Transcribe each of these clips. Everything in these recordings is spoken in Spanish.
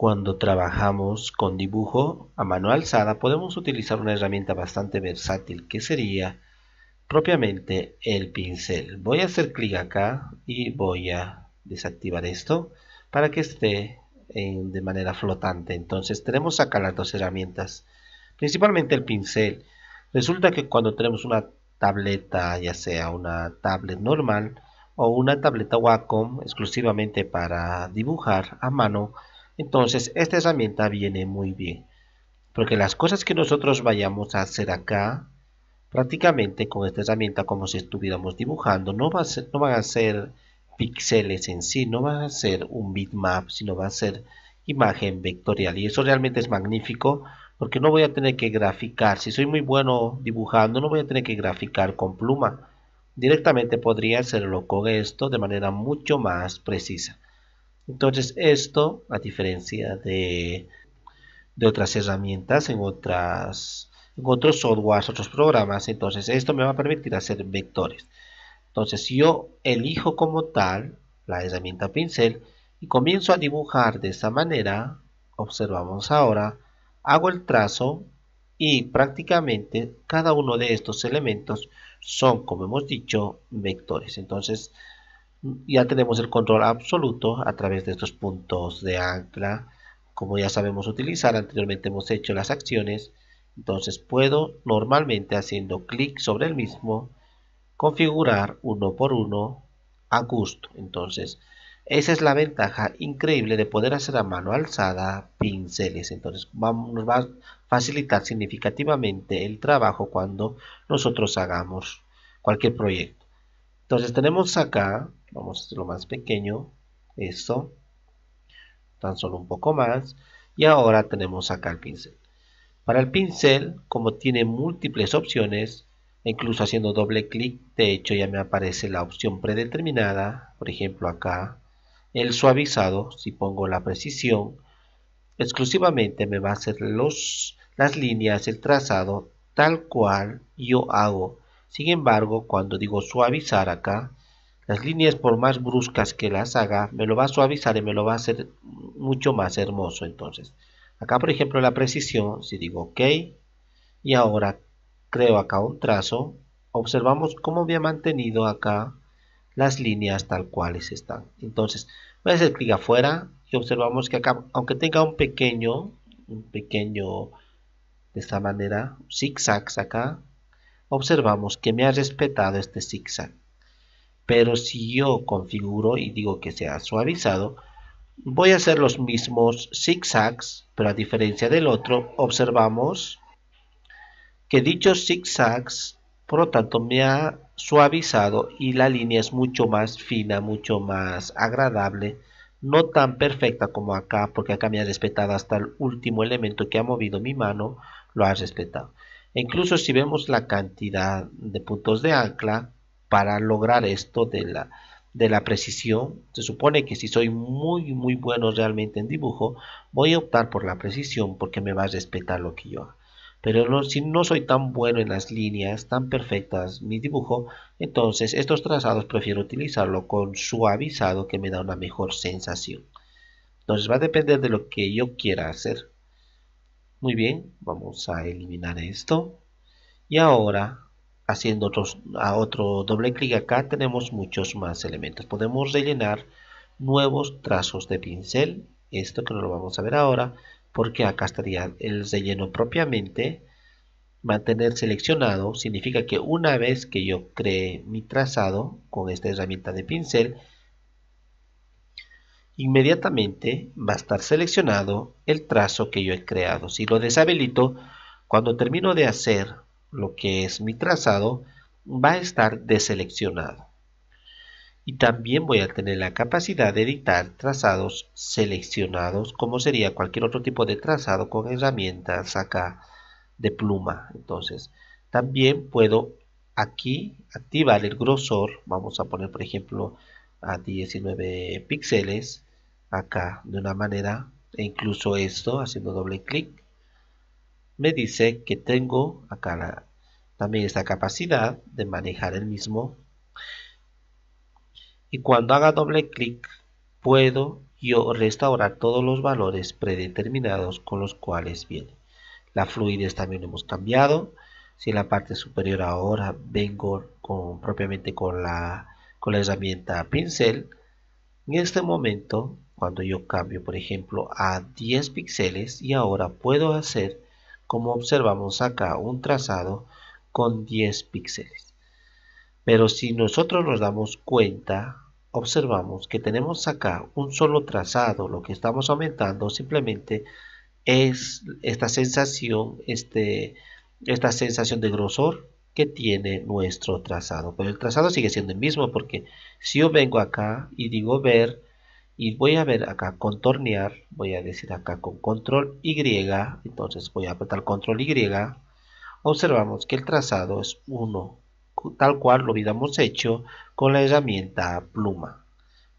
Cuando trabajamos con dibujo a mano alzada podemos utilizar una herramienta bastante versátil que sería propiamente el pincel. Voy a hacer clic acá y voy a desactivar esto para que esté eh, de manera flotante. Entonces tenemos acá las dos herramientas, principalmente el pincel. Resulta que cuando tenemos una tableta, ya sea una tablet normal o una tableta Wacom exclusivamente para dibujar a mano, entonces, esta herramienta viene muy bien, porque las cosas que nosotros vayamos a hacer acá, prácticamente con esta herramienta como si estuviéramos dibujando, no, van a ser píxeles en sí, no van a ser un bitmap, sino va a ser imagen vectorial. Y eso realmente es magnífico, porque no voy a tener que graficar. Si soy muy bueno dibujando, no voy a tener que graficar con pluma. Directamente podría hacerlo con esto de manera mucho más precisa. Entonces esto, a diferencia de, otras herramientas, en, otras, en otros softwares, otros programas, entonces esto me va a permitir hacer vectores. Entonces si yo elijo como tal la herramienta pincel y comienzo a dibujar de esta manera, observamos ahora, hago el trazo y prácticamente cada uno de estos elementos son, como hemos dicho, vectores. Entonces, ya tenemos el control absoluto a través de estos puntos de ancla como ya sabemos utilizar anteriormente hemos hecho las acciones entonces puedo normalmente haciendo clic sobre el mismo configurar uno por uno a gusto entonces esa es la ventaja increíble de poder hacer a mano alzada pinceles. Entonces nos va a facilitar significativamente el trabajo cuando nosotros hagamos cualquier proyecto. Entonces tenemos acá vamos a hacerlo más pequeño, esto, tan solo un poco más, y ahora tenemos acá el pincel. Para el pincel, como tiene múltiples opciones, e incluso haciendo doble clic, de hecho ya me aparece la opción predeterminada, por ejemplo acá, el suavizado, si pongo la precisión, exclusivamente me va a hacer las líneas, el trazado, tal cual yo hago. Sin embargo, cuando digo suavizar acá, las líneas, por más bruscas que las haga, me lo va a suavizar y me lo va a hacer mucho más hermoso. Entonces, acá por ejemplo la precisión, si digo OK, y ahora creo acá un trazo, observamos cómo había mantenido acá las líneas tal cuales están. Entonces, voy a hacer clic afuera y observamos que acá, aunque tenga un pequeño, un pequeño, de esta manera, zigzags acá, observamos que me ha respetado este zigzag. Pero si yo configuro y digo que se ha suavizado, voy a hacer los mismos zigzags, pero a diferencia del otro, observamos que dichos zigzags, por lo tanto, me ha suavizado y la línea es mucho más fina, mucho más agradable, no tan perfecta como acá, porque acá me ha respetado hasta el último elemento que ha movido mi mano, lo ha respetado. E incluso si vemos la cantidad de puntos de ancla, para lograr esto de la, de la precisión. Se supone que si soy muy, muy bueno realmente en dibujo, voy a optar por la precisión porque me va a respetar lo que yo hago. Pero si no soy tan bueno en las líneas, tan perfectas mi dibujo, entonces estos trazados prefiero utilizarlo con suavizado que me da una mejor sensación. Entonces va a depender de lo que yo quiera hacer. Muy bien, vamos a eliminar esto. Y ahora haciendo otro doble clic acá tenemos muchos más elementos podemos rellenar nuevos trazos de pincel esto que no lo vamos a ver ahora porque acá estaría el relleno propiamente mantener seleccionado significa que una vez que yo cree mi trazado con esta herramienta de pincel inmediatamente va a estar seleccionado el trazo que yo he creado si lo deshabilito cuando termino de hacer lo que es mi trazado, va a estar deseleccionado. Y también voy a tener la capacidad de editar trazados seleccionados, como sería cualquier otro tipo de trazado con herramientas acá de pluma. Entonces, también puedo aquí activar el grosor. Vamos a poner, por ejemplo, a 19 píxeles acá de una manera e incluso esto haciendo doble clic me dice que tengo acá también esta capacidad de manejar el mismo. Y cuando haga doble clic, puedo yo restaurar todos los valores predeterminados con los cuales viene. La fluidez también hemos cambiado. Si en la parte superior ahora vengo propiamente con la, con la herramienta pincel, en este momento, cuando yo cambio, por ejemplo, a 10 píxeles y ahora puedo hacer como observamos acá un trazado con 10 píxeles. Pero si nosotros nos damos cuenta, observamos que tenemos acá un solo trazado, lo que estamos aumentando simplemente es esta sensación, este, esta sensación de grosor que tiene nuestro trazado. Pero el trazado sigue siendo el mismo porque si yo vengo acá y digo ver, y voy a ver acá contornear, voy a decir acá con control Y, entonces voy a apretar control Y, observamos que el trazado es 1, tal cual lo habíamos hecho con la herramienta pluma.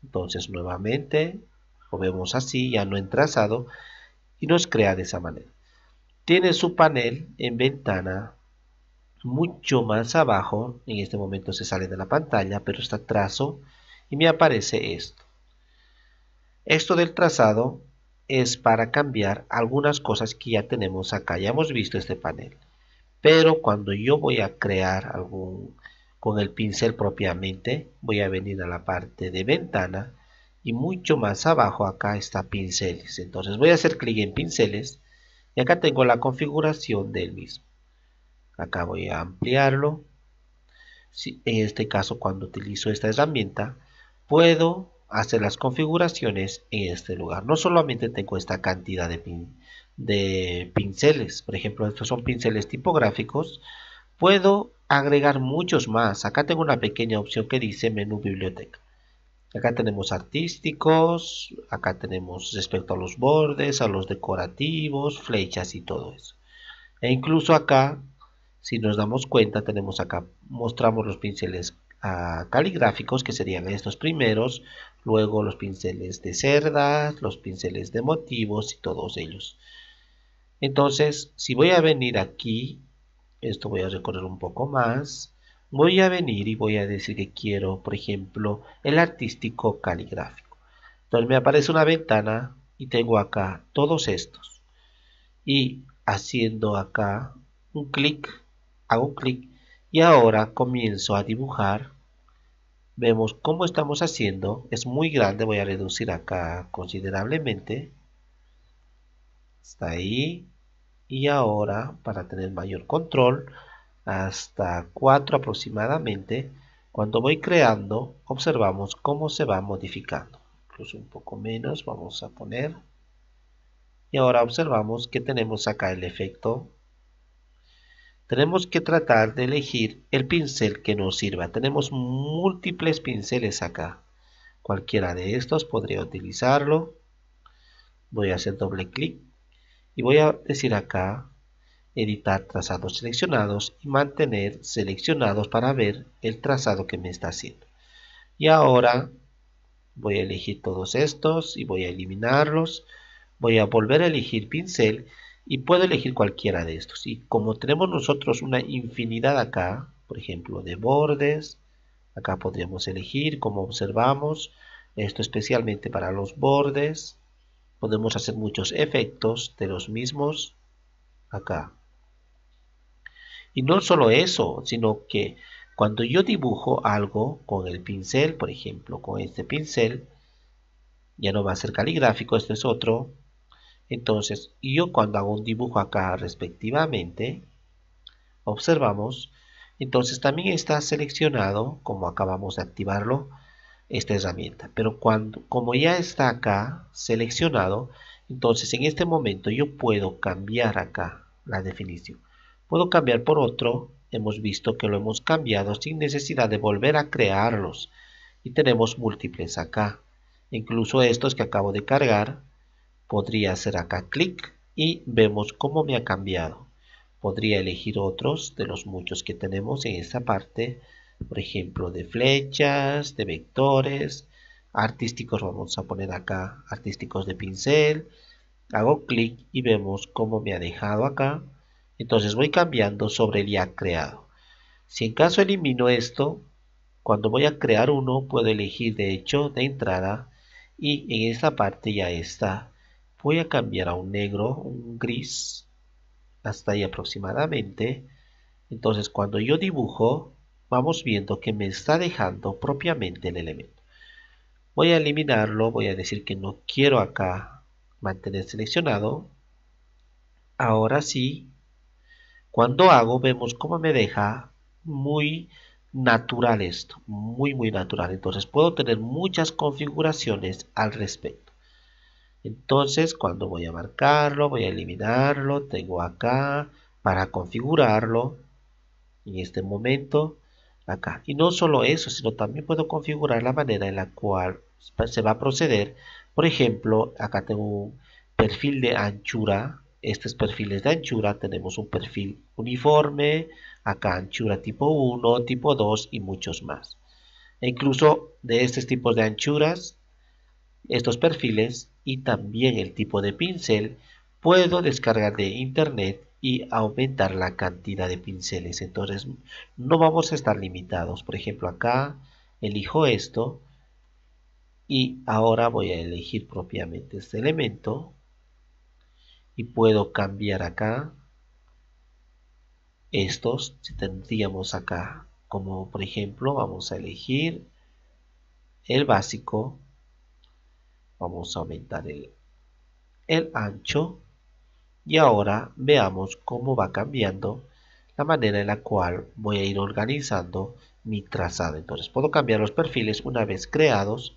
Entonces nuevamente lo vemos así, ya no en trazado, y nos crea de esa manera. Tiene su panel en ventana mucho más abajo, en este momento se sale de la pantalla, pero está trazo y me aparece esto. Esto del trazado es para cambiar algunas cosas que ya tenemos acá, ya hemos visto este panel. Pero cuando yo voy a crear algún, con el pincel propiamente, voy a venir a la parte de ventana y mucho más abajo acá está pinceles. Entonces voy a hacer clic en pinceles y acá tengo la configuración del mismo. Acá voy a ampliarlo. Si, en este caso cuando utilizo esta herramienta puedo hacer las configuraciones en este lugar. No solamente tengo esta cantidad de, de pinceles, por ejemplo, estos son pinceles tipográficos. Puedo agregar muchos más. Acá tengo una pequeña opción que dice menú biblioteca. Acá tenemos artísticos, acá tenemos respecto a los bordes, a los decorativos, flechas y todo eso. E incluso acá, si nos damos cuenta, tenemos acá, mostramos los pinceles caligráficos, que serían estos primeros, luego los pinceles de cerdas, los pinceles de motivos y todos ellos. Entonces, si voy a venir aquí, esto voy a recorrer un poco más, voy a venir y voy a decir que quiero, por ejemplo, el artístico caligráfico. Entonces me aparece una ventana y tengo acá todos estos. Y haciendo acá un clic, hago clic y ahora comienzo a dibujar vemos cómo estamos haciendo es muy grande voy a reducir acá considerablemente Está ahí y ahora para tener mayor control hasta 4 aproximadamente cuando voy creando observamos cómo se va modificando incluso un poco menos vamos a poner y ahora observamos que tenemos acá el efecto tenemos que tratar de elegir el pincel que nos sirva. Tenemos múltiples pinceles acá. Cualquiera de estos podría utilizarlo. Voy a hacer doble clic y voy a decir acá editar trazados seleccionados y mantener seleccionados para ver el trazado que me está haciendo. Y ahora voy a elegir todos estos y voy a eliminarlos. Voy a volver a elegir pincel y puedo elegir cualquiera de estos. Y como tenemos nosotros una infinidad acá, por ejemplo, de bordes, acá podríamos elegir, como observamos, esto especialmente para los bordes. Podemos hacer muchos efectos de los mismos acá. Y no solo eso, sino que cuando yo dibujo algo con el pincel, por ejemplo, con este pincel, ya no va a ser caligráfico, este es otro, entonces, yo cuando hago un dibujo acá respectivamente, observamos, entonces también está seleccionado, como acabamos de activarlo, esta herramienta. Pero cuando, como ya está acá seleccionado, entonces en este momento yo puedo cambiar acá la definición. Puedo cambiar por otro, hemos visto que lo hemos cambiado sin necesidad de volver a crearlos. Y tenemos múltiples acá. Incluso estos que acabo de cargar, Podría hacer acá clic y vemos cómo me ha cambiado. Podría elegir otros de los muchos que tenemos en esta parte, por ejemplo, de flechas, de vectores, artísticos, vamos a poner acá artísticos de pincel. Hago clic y vemos cómo me ha dejado acá. Entonces voy cambiando sobre el ya creado. Si en caso elimino esto, cuando voy a crear uno, puedo elegir de hecho de entrada y en esta parte ya está voy a cambiar a un negro, un gris, hasta ahí aproximadamente. Entonces cuando yo dibujo, vamos viendo que me está dejando propiamente el elemento. Voy a eliminarlo, voy a decir que no quiero acá mantener seleccionado. Ahora sí, cuando hago vemos cómo me deja muy natural esto, muy muy natural. Entonces puedo tener muchas configuraciones al respecto. Entonces, cuando voy a marcarlo, voy a eliminarlo, tengo acá para configurarlo en este momento acá. Y no solo eso, sino también puedo configurar la manera en la cual se va a proceder. Por ejemplo, acá tengo un perfil de anchura. Estos perfiles de anchura tenemos un perfil uniforme, acá anchura tipo 1, tipo 2 y muchos más. E incluso de estos tipos de anchuras, estos perfiles y también el tipo de pincel, puedo descargar de internet y aumentar la cantidad de pinceles. Entonces no vamos a estar limitados. Por ejemplo, acá elijo esto y ahora voy a elegir propiamente este elemento y puedo cambiar acá estos si tendríamos acá como por ejemplo vamos a elegir el básico vamos a aumentar el, ancho y ahora veamos cómo va cambiando la manera en la cual voy a ir organizando mi trazado. Entonces puedo cambiar los perfiles una vez creados.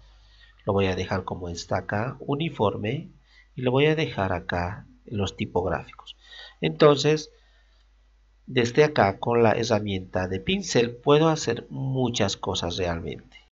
Lo voy a dejar como está acá, uniforme. Y lo voy a dejar acá en los tipográficos. Entonces, desde acá con la herramienta de pincel puedo hacer muchas cosas realmente.